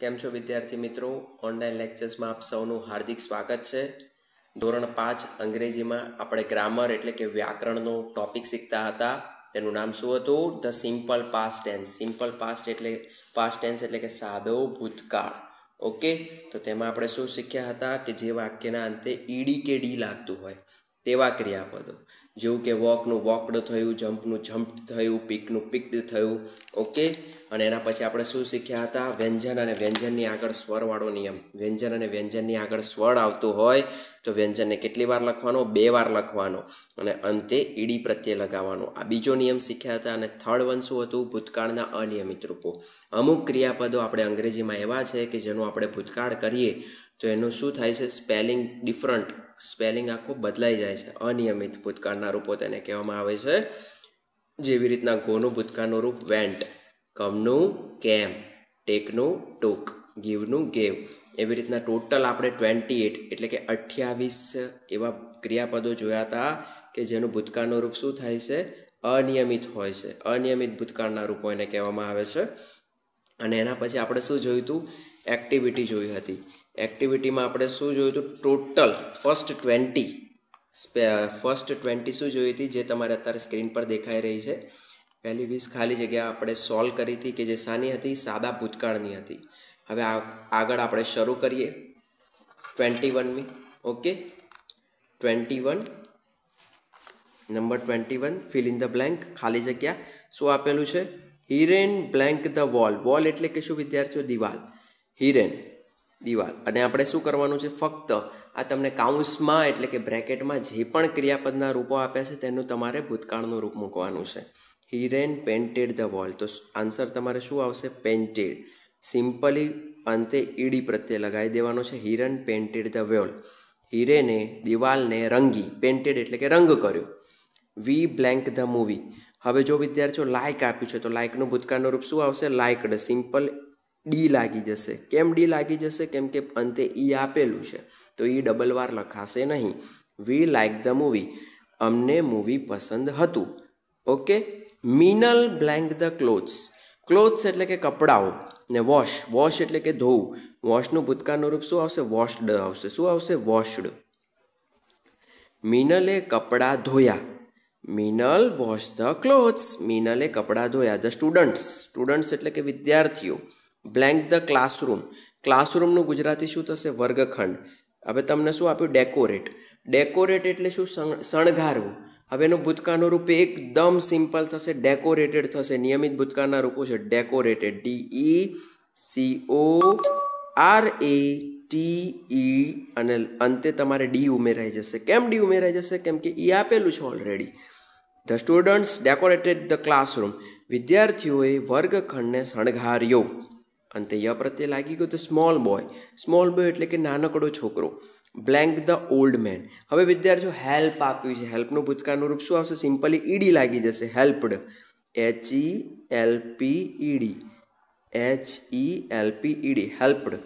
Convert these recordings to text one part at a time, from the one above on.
કેમ છો વિદ્યાર્થી મિત્રો ઓનલાઈન લેક્ચર્સમાં આપ સૌનું હાર્દિક સ્વાગત છે ધોરણ પાંચ અંગ્રેજીમાં આપણે ગ્રામર એટલે કે વ્યાકરણનો ટોપિક શીખતા હતા તેનું નામ શું હતું the simple past tense simple past એટલે પાસ્ટ ટેન્સ એટલે કે સાદો ભૂતકાળ ઓકે તો તેમાં આપણે શું શીખ્યા હતા કે જે વાક્યના અંતે ઈડી કે ડી લાગતું હોય તેવા ક્રિયાપદો જેવું કે વોકનું વોકડ થયું જમ્પનું જમ્પ થયું પીકનું પિકડ થયું ઓકે અને એના પછી આપણે શું શીખ્યા હતા વ્યંજન અને વ્યંજનની આગળ સ્વરવાળો નિયમ વ્યંજન અને વ્યંજનની આગળ સ્વર આવતું હોય તો વ્યંજનને કેટલી વાર લખવાનો બે વાર લખવાનો અને અંતે ઈડી પ્રત્યે લગાવવાનો આ બીજો નિયમ શીખ્યા હતા અને થર્ડ વન શું હતું ભૂતકાળના અનિયમિત રૂપો અમુક ક્રિયાપદો આપણે અંગ્રેજીમાં એવા છે કે જેનું આપણે ભૂતકાળ કરીએ તો એનું શું થાય છે સ્પેલિંગ ડિફરન્ટ સ્પેલિંગ આખું બદલાઈ જાય છે અનિયમિત ભૂતકાળના રૂપો તેને કહેવામાં આવે છે જેવી રીતના ગોનું ભૂતકાળનું રૂપ વેન્ટ કમનું કેમ ટેકનું ટોક ગીવનું ગેવ એવી રીતના ટોટલ આપણે ટ્વેન્ટી એટ એટલે કે અઠ્યાવીસ એવા ક્રિયાપદો જોયા હતા કે જેનું ભૂતકાળનું રૂપ શું થાય છે અનિયમિત હોય છે અનિયમિત ભૂતકાળના રૂપો એને કહેવામાં આવે છે અને એના પછી આપણે શું જોયું હતું એક્ટિવિટી જોઈ હતી એક્ટિવિટીમાં આપણે શું જોયું હતું total first twenty first twenty શું જોઈ હતી જે તમારે અત્યારે સ્ક્રીન પર દેખાઈ રહી છે પહેલી વીસ ખાલી જગ્યા આપણે સોલ્વ કરી હતી કે જે સાની હતી સાદા ભૂતકાળની હતી હવે આગળ આપણે શરૂ કરીએ ટ્વેન્ટી વનમી okay twenty one number twenty one fill in the blank ખાલી જગ્યા શું આપેલું છે Hiren blank the wall wall એટલે કે શું વિદ્યાર્થીઓ દિવાલ હિરેન દિવાલ અને આપણે શું કરવાનું છે ફક્ત આ તમને કાઉન્સમાં એટલે કે બ્રેકેટમાં જે પણ ક્રિયાપદના રૂપો આપ્યા છે તેનું તમારે ભૂતકાળનું રૂપ મૂકવાનું છે હિરેન પેન્ટેડ ધ વોલ તો આન્સર તમારે શું આવશે પેન્ટેડ સિમ્પલી અંતે ઈડી પ્રત્યે લગાવી દેવાનો છે હિરન પેન્ટેડ ધ વોલ હિરેને દિવાલને રંગી પેન્ટેડ એટલે કે રંગ કર્યો વી બ્લેન્ક ધ મૂવી હવે જો વિદ્યાર્થીઓ લાઇક આપ્યું છે તો લાઇકનું ભૂતકાળનું રૂપ શું આવશે લાઇકડ સિમ્પલ ડી લાગી જશે કેમ ડી લાગી જશે કેમ કે અંતે ઈ આપેલું છે તો ઈ ડબલ વાર લખાશે નહીં વી લાઇક ધ મૂવી અમને મૂવી પસંદ હતું okay Minal blank the clothes clothes એટલે કે કપડાઓ ને વોશ વોશ એટલે કે ધોવું વોશનું ભૂતકાળનું રૂપ શું આવશે વોશડ આવશે શું આવશે વોશડ મિનલે કપડાં ધોયા મિનલ વોશ ધ ક્લોથ્સ મિનલે કપડાં ધોયા ધ સ્ટુડન્ટ્સ સ્ટુડન્ટ્સ એટલે કે વિદ્યાર્થીઓ બ્લેન્ક ધ ક્લાસરૂમ ક્લાસરૂમનું ગુજરાતી શું થશે વર્ગખંડ હવે તમને શું આપ્યું ડેકોરેટ ડેકોરેટ એટલે શું શણગારવું હવે એનું ભૂતકાળનું રૂપ એકદમ સિમ્પલ થશે ડેકોરેટેડ થશે નિયમિત ભૂતકાળના રૂપો છે decorated D E C O R A T E અને અંતે તમારે ડી ઉમેરાઈ જશે કેમ ડી ઉમેરાઈ જશે કેમ કે ઈ આપેલું છે already the students decorated the classroom વિદ્યાર્થીઓએ વર્ગખંડને શણગાર્યો અંતે ય પ્રત્યે લાગી ગયો તો સ્મોલ બોય સ્મોલ બોય એટલે કે નાનકડો છોકરો બ્લેન્ક ધ ઓલ્ડ મેન હવે વિદ્યાર્થીઓ હેલ્પ આપ્યું છે હેલ્પનું ભૂતકાળનું રૂપ શું આવશે સિમ્પલી ઈડી લાગી જશે helped H E L P E D H E L P E D helped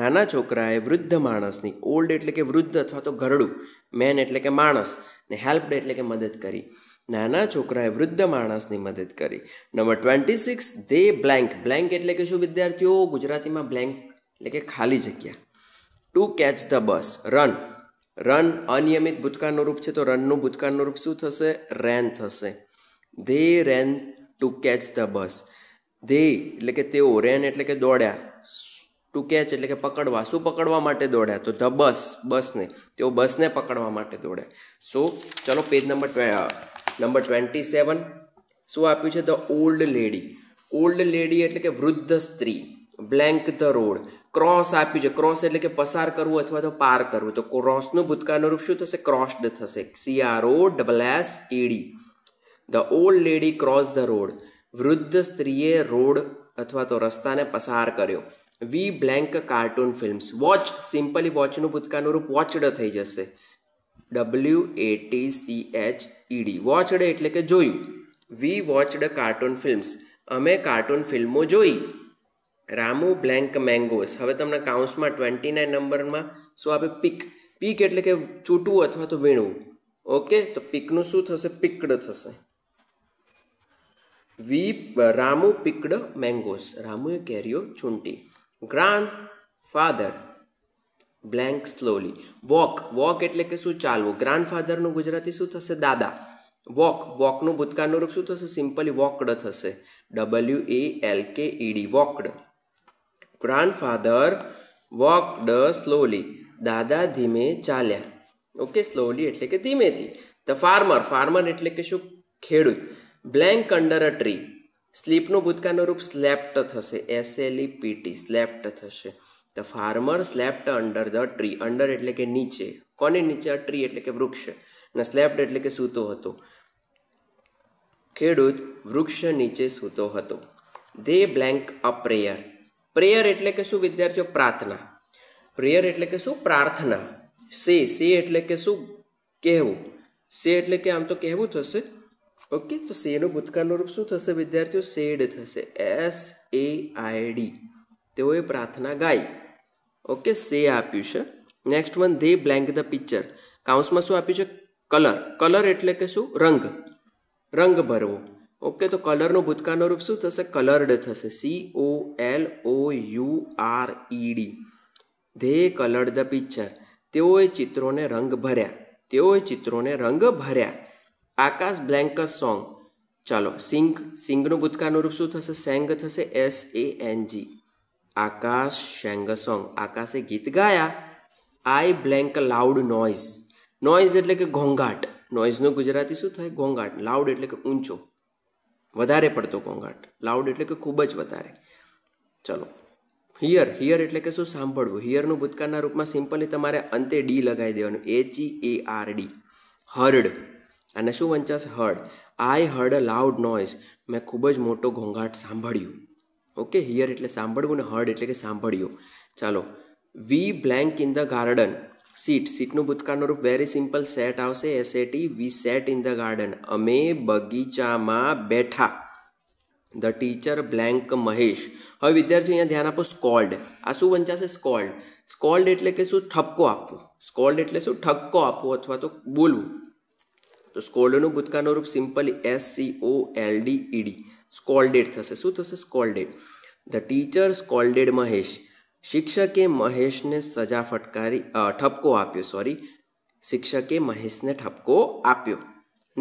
નાના છોકરાએ વૃદ્ધ માણસની ઓલ્ડ એટલે કે વૃદ્ધ અથવા તો ઘરડું મેન એટલે કે માણસ ને હેલ્પડ એટલે કે મદદ કરી નાના છોકરાએ વૃદ્ધ માણસની મદદ કરી number twenty six they blank blank એટલે કે શું વિદ્યાર્થીઓ ગુજરાતીમાં બ્લેન્ક એટલે કે ખાલી જગ્યા to catch the bus run run અનિયમિત ભૂતકાળનું રૂપ છે તો રનનું ભૂતકાળનું રૂપ શું થશે રેન થશે they ran to catch the bus they એટલે કે તેઓ રેન એટલે કે દોડ્યા ટુ કેચ એટલે કે પકડવા શું પકડવા માટે દોડ્યા તો ધ બસ બસને તેઓ બસને પકડવા માટે દોડ્યા સો ચલો page number number twenty seven શું આપ્યું છે the old lady old lady એટલે કે વૃદ્ધ સ્ત્રી બ્લેન્ક ધ રોડ ક્રોસ આપ્યું છે ક્રોસ એટલે કે પસાર કરવું અથવા તો પાર કરવું તો ક્રોસનું ભૂતકાળનું રૂપ શું થશે ક્રોસ્ડ થશે C R O double S E D the old lady cross the road વૃદ્ધ સ્ત્રીએ રોડ અથવા તો રસ્તાને પસાર કર્યો we blank cartoon films watch simply વોચનું ભૂતકાળનું રૂપ વોચડ થઈ જશે W e A T C H E D watched એટલે કે જોયું વી વોચડ કાર્ટૂન ફિલ્મ્સ અમે કાર્ટૂન ફિલ્મો જોઈ રામુ બ્લેન્ક મેંગોઝ હવે તમને કાઉન્ટ્સમાં ટ્વેન્ટી નાઇન નંબરમાં શું આપે પીક પીક એટલે કે ચૂંટવું અથવા તો વીણવું ઓકે તો પીકનું શું થશે પીકડ થશે વી રામુ પીકડ મેંગોસ રામુએ કેરીઓ ચૂંટી grandfather blank slowly walk walk એટલે કે શું ચાલવું ગ્રાન્ડફાધરનું ગુજરાતી શું થશે દાદા વોક વોકનું ભૂતકાળનું રૂપ શું થશે સિમ્પલી વોકડ થશે W A L K E D walked grandfather walked slowly દાદા ધીમે ચાલ્યા ઓકે સ્લોલી એટલે કે ધીમેથી ધ ફાર્મર ફાર્મર એટલે કે શું ખેડૂત બ્લેન્ક અંડર અ ટ્રી સ્લીપનું ભૂતકાળનું રૂપ સ્લેપ્ટ થશે એસ એલ પીટી સ્લેપ્ટ થશે the farmer slept under the tree under એટલે કે નીચે કોને નીચે આ ટ્રી એટલે કે વૃક્ષ અને સ્લેપ્ડ એટલે કે સૂતો હતો ખેડૂત વૃક્ષ નીચે સૂતો હતો they blank a prayer prayer એટલે કે શું વિદ્યાર્થીઓ પ્રાર્થના પ્રેયર એટલે કે શું પ્રાર્થના સે સે એટલે કે શું કહેવું સે એટલે કે આમ તો કહેવું થશે ઓકે તો સેનું ભૂતકાળનું રૂપ શું થશે વિદ્યાર્થીઓ સેડ થશે એસ એ આઈ ડી તેઓએ પ્રાર્થના ગાઈ ઓકે સે આપ્યું છે next one they blank the picture કાઉન્સમાં શું આપ્યું છે કલર કલર એટલે કે શું રંગ રંગ ભરવો ઓકે તો કલરનું ભૂતકાળનું રૂપ શું થશે કલર્ડ થશે C O L O U R E D they coloured the picture તેઓએ ચિત્રોને રંગ ભર્યા તેઓએ ચિત્રોને રંગ ભર્યા આકાશ બ્લેન્ક સોંગ ચાલો સિંગ સિંગનું ભૂતકાળનું રૂપ શું થશે સેંગ થશે S A N G Akash sang song આકાશે ગીત ગાયા I blank loud noise noise એટલે કે ઘોંઘાટ નોઇઝનો ગુજરાતી શું થાય ઘોંઘાટ લાઉડ એટલે કે ઊંચો વધારે પડતો ઘોંઘાટ લાઉડ એટલે કે ખૂબ જ વધારે ચલો હિયર હિયર એટલે કે શું સાંભળવું હિયરનું ભૂતકાળના રૂપમાં સિમ્પલી તમારે અંતે ડી લગાવી દેવાનું H E A R D heard અને શું વંચાશે heard I heard a loud noise મેં ખૂબ જ મોટો ઘોંઘાટ સાંભળ્યું ઓકે હિયર એટલે સાંભળવું ને હર્ડ એટલે કે સાંભળ્યું ચાલો we blank in the garden sit સીટનું ભૂતકાળનું રૂપ વેરી સિમ્પલ સેટ આવશે S A T we sat in the garden અમે બગીચામાં બેઠા ધ ટીચર બ્લેન્ક મહેશ હવે વિદ્યાર્થીઓ અહીંયા ધ્યાન આપો સ્કોલ્ડ આ શું વંચાશે સ્કોલ્ડ સ્કોલ્ડ એટલે કે શું ઠપકો આપવું સ્કોલ્ડ એટલે શું ઠપકો આપવો અથવા તો બોલવું તો સ્કોલ્ડનું ભૂતકાળનું રૂપ simple S C O L D E D scolded થશે શું થશે scolded the teacher scolded Mahesh શિક્ષકે મહેશને સજા ફટકારી ઠપકો આપ્યો સોરી શિક્ષકે મહેશને ઠપકો આપ્યો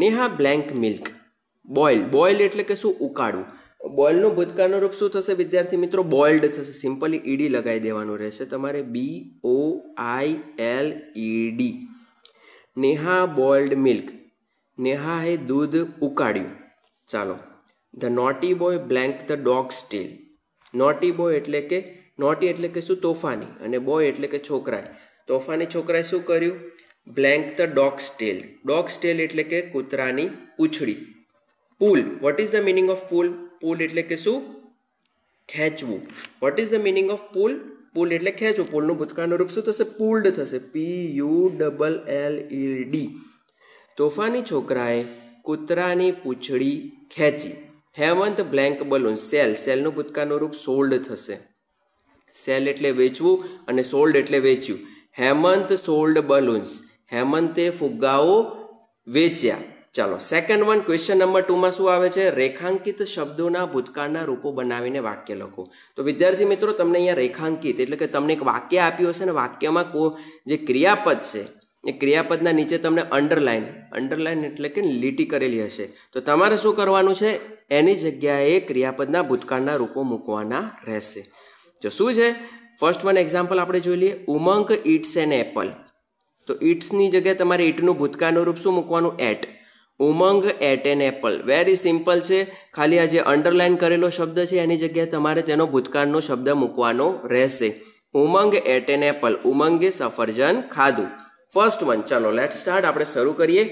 Neha blank milk boil boil એટલે કે શું ઉકાળવું બોઇલનું ભૂતકાળનું રૂપ શું થશે વિદ્યાર્થી મિત્રો બોઇલ્ડ થશે સિમ્પલી ઈડી લગાવી દેવાનું રહેશે તમારે B O I L E D Neha boiled milk નેહાએ દૂધ ઉકાળ્યું ચાલો the naughty boy blank the dog's tail naughty boy એટલે કે નોટી એટલે કે શું તોફાની અને બોય એટલે કે છોકરાએ તોફાની છોકરાએ શું કર્યું blank the dog's tail dog's tail એટલે કે કૂતરાની પૂંછડી pull what is the meaning of pull pull એટલે કે શું ખેંચવું what is the meaning of pull pull એટલે ખેંચવું પુલનું ભૂતકાળનું રૂપ શું થશે પુલ્ડ થશે P U double L E D તોફાની છોકરાએ કૂતરાની પૂંછડી ખેંચી હેવન્થ બ્લેન્ક બલૂન સેલ સેલનું ભૂતકાળનું રૂપ સોલ્ડ થશે સેલ એટલે વેચવું અને સોલ્ડ એટલે વેચ્યું હેમંત સોલ્ડ બલૂન્સ હેમંતે ફુગ્ગાઓ વેચ્યા ચાલો સેકન્ડ વન ક્વેશ્ચન નંબર ટુમાં શું આવે છે રેખાંકિત શબ્દોના ભૂતકાળના રૂપો બનાવીને વાક્ય લખો તો વિદ્યાર્થી મિત્રો તમને અહીંયા રેખાંકિત એટલે કે તમને એક વાક્ય આપ્યું હશે ને વાક્યમાં કો જે ક્રિયાપદ છે એ ક્રિયાપદના નીચે તમને અંડરલાઇન અંડરલાઇન એટલે કે લીટી કરેલી હશે તો તમારે શું કરવાનું છે એની જગ્યાએ ક્રિયાપદના ભૂતકાળના રૂપો મૂકવાના રહેશે તો શું છે ફર્સ્ટ વન એક્ઝામ્પલ આપણે જોઈ લઈએ ઉમંગ ઇટ્સ એન એપલ તો ઇટ્સની જગ્યાએ તમારે ઇટનું ભૂતકાળનું રૂપ શું મૂકવાનું ate Umang ate an apple very simple છે ખાલી આ જે અંડરલાઇન કરેલો શબ્દ છે એની જગ્યાએ તમારે તેનો ભૂતકાળનો શબ્દ મૂકવાનો રહેશે ઉમંગ એટ એન એપલ ઉમંગે સફરજન ખાધું ફર્સ્ટ વન ચાલો લેટ સ્ટાર્ટ આપણે શરૂ કરીએ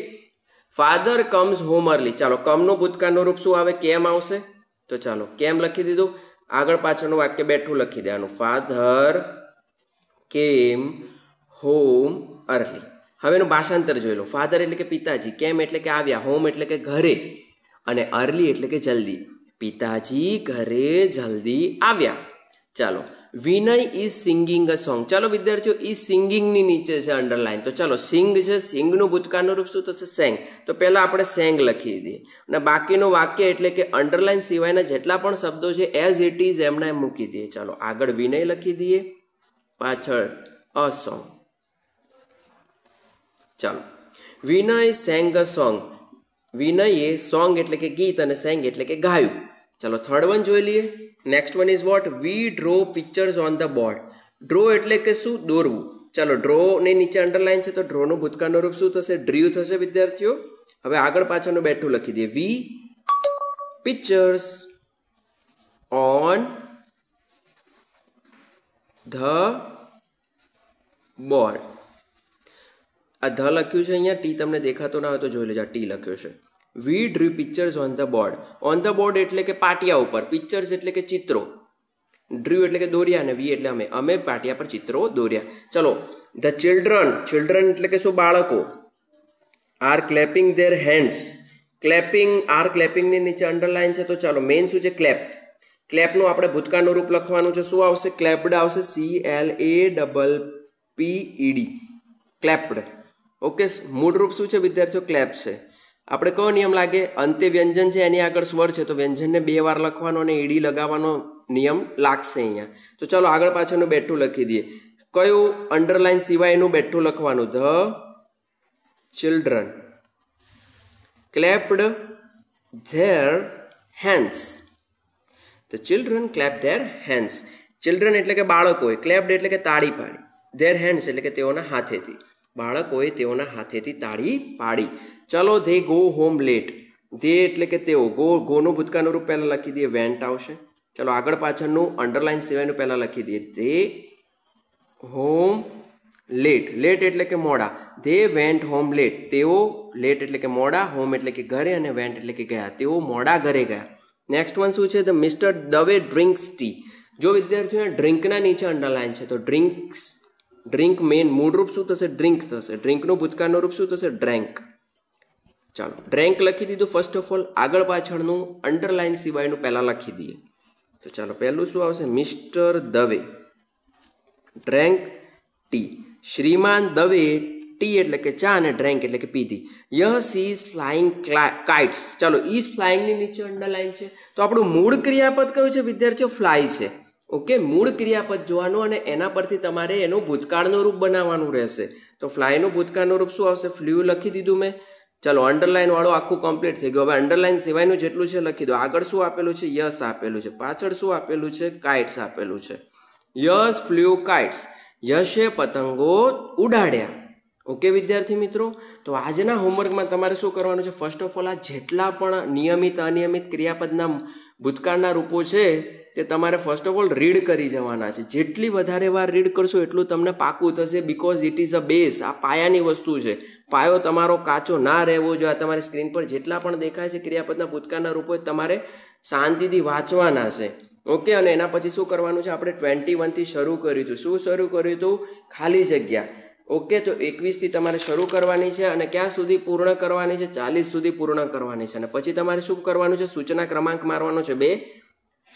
ફાધર કમ્સ હોમ અર્લી ચાલો કમનું ભૂતકાળનું રૂપ શું આવે કેમ આવશે તો ચાલો કેમ લખી દીધું આગળ પાછળનું વાક્ય બેઠું લખી દેવાનું ફાધર કેમ હોમ અર્લી હવે એનું ભાષાંતર જોઈ લો ફાધર એટલે કે પિતાજી કેમ એટલે કે આવ્યા હોમ એટલે કે ઘરે અને અર્લી એટલે કે જલ્દી પિતાજી ઘરે જલ્દી આવ્યા ચાલો Vinay is singing a song ચાલો વિદ્યાર્થીઓ ઈ સિંગિંગની નીચે છે અંડરલાઇન તો ચાલો સિંગ છે સિંગનું ભૂતકાળનું રૂપ શું થશે સેંગ તો પહેલાં આપણે સેંગ લખી દઈએ અને બાકીનું વાક્ય એટલે કે અંડરલાઇન સિવાયના જેટલા પણ શબ્દો છે એઝ ઇટ ઇઝ એમના એમ મૂકી દઈએ ચાલો આગળ વિનય લખી દઈએ પાછળ અ સોંગ ચાલો Vinay sang a song Vinay એ સોંગ એટલે કે ગીત અને સેંગ એટલે કે ગાયું ચાલો થર્ડ વન જોઈ લઈએ next one is what we draw pictures on the board draw એટલે કે શું દોરવું ચાલો ડ્રોની નીચે અંડરલાઇન છે તો ડ્રોનું ભૂતકાળનું રૂપ શું થશે ડ્રીવ થશે વિદ્યાર્થીઓ હવે આગળ પાછળનું બેઠું લખી દઈએ we pictures on the board આ ધ લખ્યું છે અહીંયા ટી તમને દેખાતો ના હોય તો જોઈ લેજો ટી લખ્યો છે we drew pictures on the board on the board એટલે કે પાટિયા ઉપર પિક્ચર્સ એટલે કે ચિત્રો ડ્રીવ એટલે કે દોર્યા અને વી એટલે અમે અમે પાટિયા પર ચિત્રો દોર્યા ચલો ધ ચિલ્ડ્રન ચિલ્ડ્રન એટલે કે શું બાળકો are clapping their hands clapping are ક્લેપિંગની નીચે અંડરલાઇન છે તો ચાલો મેઇન શું છે ક્લેપ ક્લેપનું આપણે ભૂતકાળનું રૂપ લખવાનું છે શું આવશે ક્લેપ્ડ આવશે C L A double P E D clapped okay મૂળ રૂપ શું છે વિદ્યાર્થીઓ ક્લેપ છે આપણે કયો નિયમ લાગે અંતે વ્યંજન છે એની આગળ સ્વર છે તો વ્યંજનને બે વાર લખવાનો અને ઈડી લગાવવાનો નિયમ લાગશે અહીંયા તો ચાલો આગળ પાછળનું બેઠું લખી દઈએ કયું અંડરલાઇન સિવાયનું બેઠું લખવાનું the children clapped their hands the children clap their hands children એટલે કે બાળકોએ ક્લેપ્ડ એટલે કે તાળી પાડી ધેર હેન્ડ્સ એટલે કે તેઓના હાથેથી બાળકોએ તેઓના હાથેથી તાળી પાડી ચાલો they go home late they એટલે કે તેઓ ગો ગોનું ભૂતકાળનું રૂપ પહેલાં લખી દઈએ વેન્ટ આવશે ચાલો આગળ પાછળનું અંડરલાઇન સિવાયનું પહેલાં લખી દઈએ ધે હોમ લેટ લેટ એટલે કે મોડા ધે વેન્ટ હોમ લેટ તેઓ લેટ એટલે કે મોડા હોમ એટલે કે ઘરે અને વેન્ટ એટલે કે ગયા તેઓ મોડા ઘરે ગયા નેક્સ્ટ વન શું છે the mister Dave drinks tea જો વિદ્યાર્થીઓને ડ્રિંકના નીચે અંડરલાઇન છે તો ડ્રિંક્સ ડ્રિંક મેઇન મૂળ રૂપ શું થશે ડ્રિંક થશે ડ્રિંકનું ભૂતકાળનું રૂપ શું થશે ડ્રિંક ચાલો રેન્ક લખી દીધું ફર્સ્ટ ઓફ ઓલ આગળ પાછળનું અંડરલાઇન સિવાયનું પહેલાં લખી દઈએ તો ચાલો પહેલું શું આવશે મિસ્ટર દવે ડ્રેન્ક ટી શ્રીમાન દવે ટી એટલે કે ચા અને ડ્રેન્ક એટલે કે પીધી યસ ઇઝ ફ્લાઇંગ કાઇટ્સ ચાલો ઇઝ ફ્લાઇંગની નીચે અંડરલાઇન છે તો આપણું મૂળ ક્રિયાપદ કયું છે વિદ્યાર્થીઓ ફ્લાય છે ઓકે મૂળ ક્રિયાપદ જોવાનું અને એના પરથી તમારે એનું ભૂતકાળનું રૂપ બનાવવાનું રહેશે તો ફ્લાયનું ભૂતકાળનું રૂપ શું આવશે ફ્લ્યુ લખી દીધું મેં ચાલો અંડરલાઇન વાળો આખું કમ્પ્લીટ થઈ ગયું હવે અંડરલાઇન સિવાયનું જેટલું છે લખી દો આગળ શું આપેલું છે યસ આપેલું છે પાછળ શું આપેલું છે કાઇટ્સ આપેલું છે યસ ફ્લ્યુ કાઇટ્સ યશે પતંગો ઉડાડ્યા ઓકે વિદ્યાર્થી મિત્રો તો આજના હોમવર્કમાં તમારે શું કરવાનું છે ફર્સ્ટ ઓફ ઓલ આ જેટલા પણ નિયમિત અનિયમિત ક્રિયાપદના ભૂતકાળના રૂપો છે તે તમારે ફર્સ્ટ ઓફ ઓલ રીડ કરી જવાના છે જેટલી વધારે વાર રીડ કરશો એટલું તમને પાકું થશે because it is a base આ પાયાની વસ્તુ છે પાયો તમારો કાચો ના રહેવો જોઈએ તમારી સ્ક્રીન પર જેટલા પણ દેખાય છે ક્રિયાપદના ભૂતકાળના રૂપો તમારે શાંતિથી વાંચવાના છે ઓકે અને એના પછી શું કરવાનું છે આપણે ટ્વેન્ટી વનથી શરૂ કર્યું હતું શું શરૂ કર્યું હતું ખાલી જગ્યા ઓકે તો એકવીસથી તમારે શરૂ કરવાની છે અને ક્યાં સુધી પૂર્ણ કરવાની છે ચાલીસ સુધી પૂર્ણ કરવાની છે અને પછી તમારે શું કરવાનું છે સૂચના ક્રમાંક મારવાનો છે બે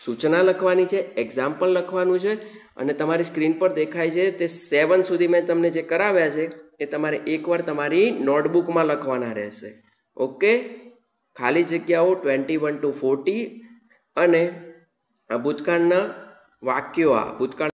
સૂચના લખવાની છે એક્ઝામ્પલ લખવાનું છે અને તમારી સ્ક્રીન પર દેખાય છે તે સેવન સુધી મેં તમને જે કરાવ્યા છે એ તમારે એકવાર તમારી નોટબુકમાં લખવાના રહેશે ઓકે ખાલી જગ્યાઓ ટ્વેન્ટી વન ટુ ફોર્ટી અને આ ભૂતકાળના વાક્યો આ ભૂતકાળ